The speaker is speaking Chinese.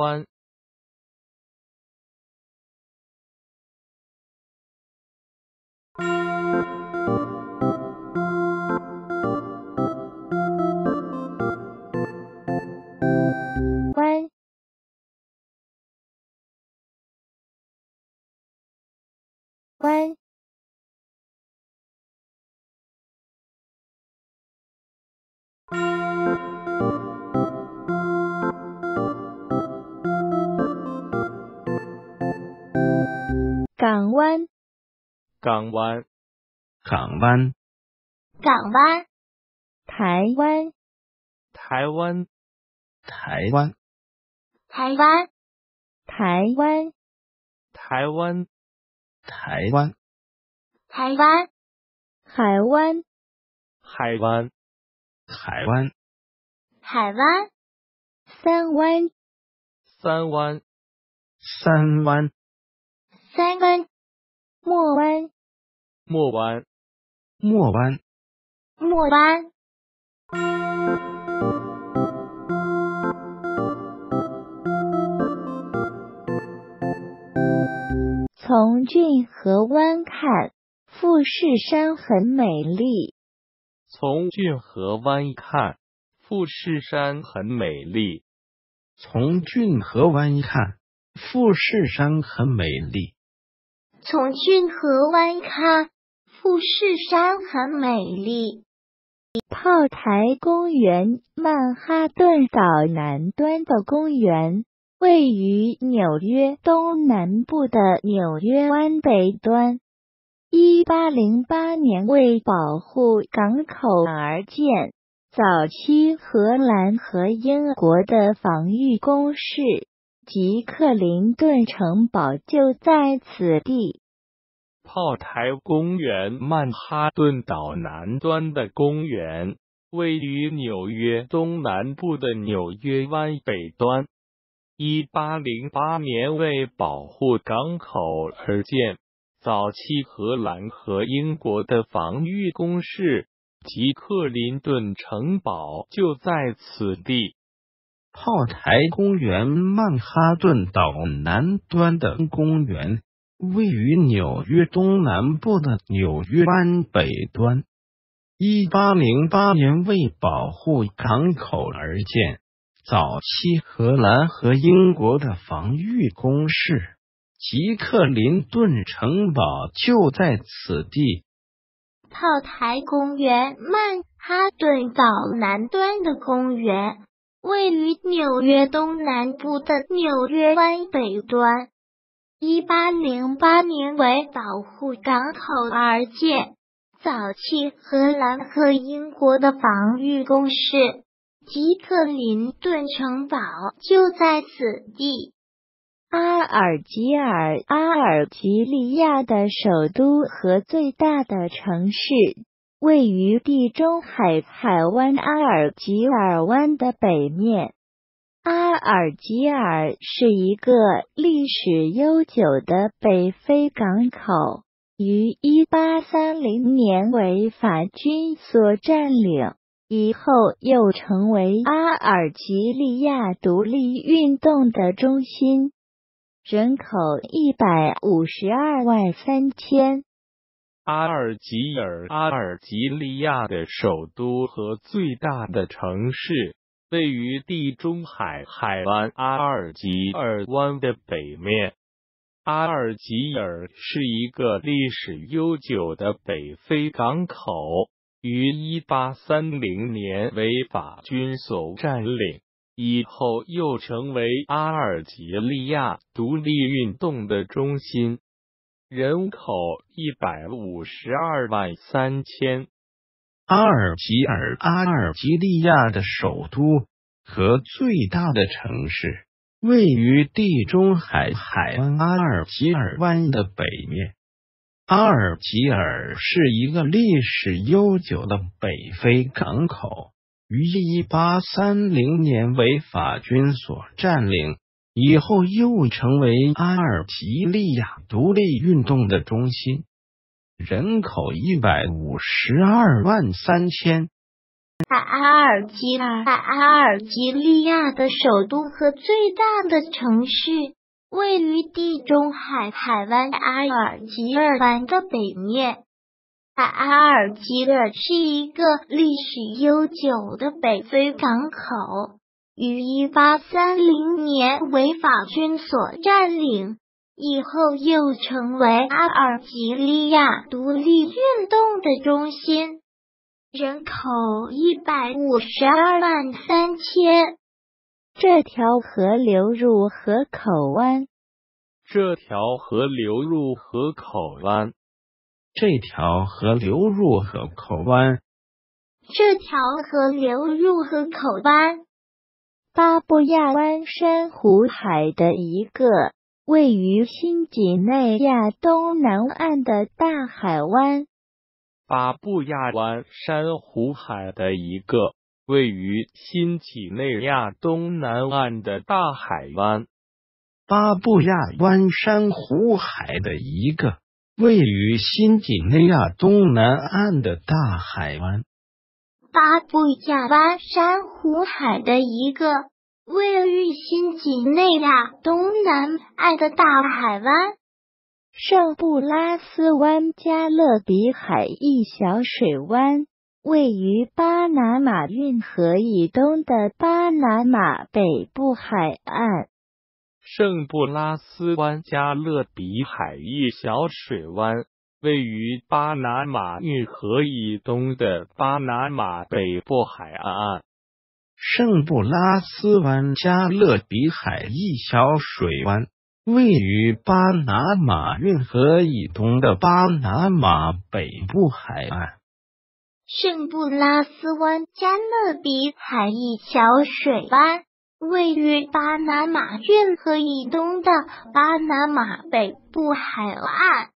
关，关，关。港湾，港湾，港湾，港湾，台湾，台湾，台湾，台湾，台湾，台湾，台湾，海湾，海湾，海湾，海湾，三湾，三湾，三湾。莫湾，莫湾，莫湾，莫湾。从郡河湾看富士山很美丽。从郡河湾看富士山很美丽。从郡河湾看富士山很美丽。从浚河湾看，富士山很美丽。炮台公园，曼哈顿岛南端的公园，位于纽约东南部的纽约湾北端。一八零八年为保护港口而建，早期荷兰和英国的防御工事。吉克林顿城堡就在此地。炮台公园，曼哈顿岛南端的公园，位于纽约东南部的纽约湾北端。一八零八年为保护港口而建，早期荷兰和英国的防御工事。吉克林顿城堡就在此地。炮台公园曼哈顿岛南端的公园，位于纽约东南部的纽约湾北端。一八零八年为保护港口而建，早期荷兰和英国的防御工事。吉克林顿城堡就在此地。炮台公园曼哈顿岛南端的公园。位于纽约东南部的纽约湾北端，一八零八年为保护港口而建，早期荷兰和英国的防御工事——吉克林顿城堡就在此地。阿尔及尔，阿尔及利亚的首都和最大的城市。位于地中海海湾阿尔及尔湾的北面，阿尔及尔是一个历史悠久的北非港口。于一八三零年为法军所占领，以后又成为阿尔及利亚独立运动的中心。人口一百五十二万三千。阿尔及尔，阿尔及利亚的首都和最大的城市，位于地中海海湾阿尔及尔湾的北面。阿尔及尔是一个历史悠久的北非港口，于1830年为法军所占领，以后又成为阿尔及利亚独立运动的中心。人口一百五十二万三千。阿尔及尔，阿尔及利亚的首都和最大的城市，位于地中海海湾阿尔及尔湾的北面。阿尔及尔是一个历史悠久的北非港口，于一八三零年为法军所占领。以后又成为阿尔及利亚独立运动的中心，人口一百五十二万三千。阿尔及尔，阿尔及利亚的首都和最大的城市，位于地中海海湾阿尔及尔湾的北面。阿尔及尔是一个历史悠久的北非港口。于一八三零年为法军所占领，以后又成为阿尔及利亚独立运动的中心。人口一百五十二万三千。这条河流入河口湾。这条河流入河口湾。这条河流入河口湾。这条河流入河口湾。巴布亚湾珊瑚海的一个位于新几内亚东南岸的大海湾。巴布亚湾珊瑚海的一个位于新几内亚东南岸的大海湾。巴布亚湾珊瑚海的一个位于新几内亚东南岸的大海湾。巴布亚湾珊瑚海的一个位于新几内亚东南岸的大海湾，圣布拉斯湾加勒比海一小水湾，位于巴拿马运河以东的巴拿马北部海岸。圣布拉斯湾加勒比海域小水湾。位于巴拿马运河以东的巴拿马北部海岸，圣布拉斯湾加勒比海一小水湾，位于巴拿马运河以东的巴拿马北部海岸。圣布拉斯湾加勒比海一小水湾，位于巴拿马运河以东的巴拿马北部海岸。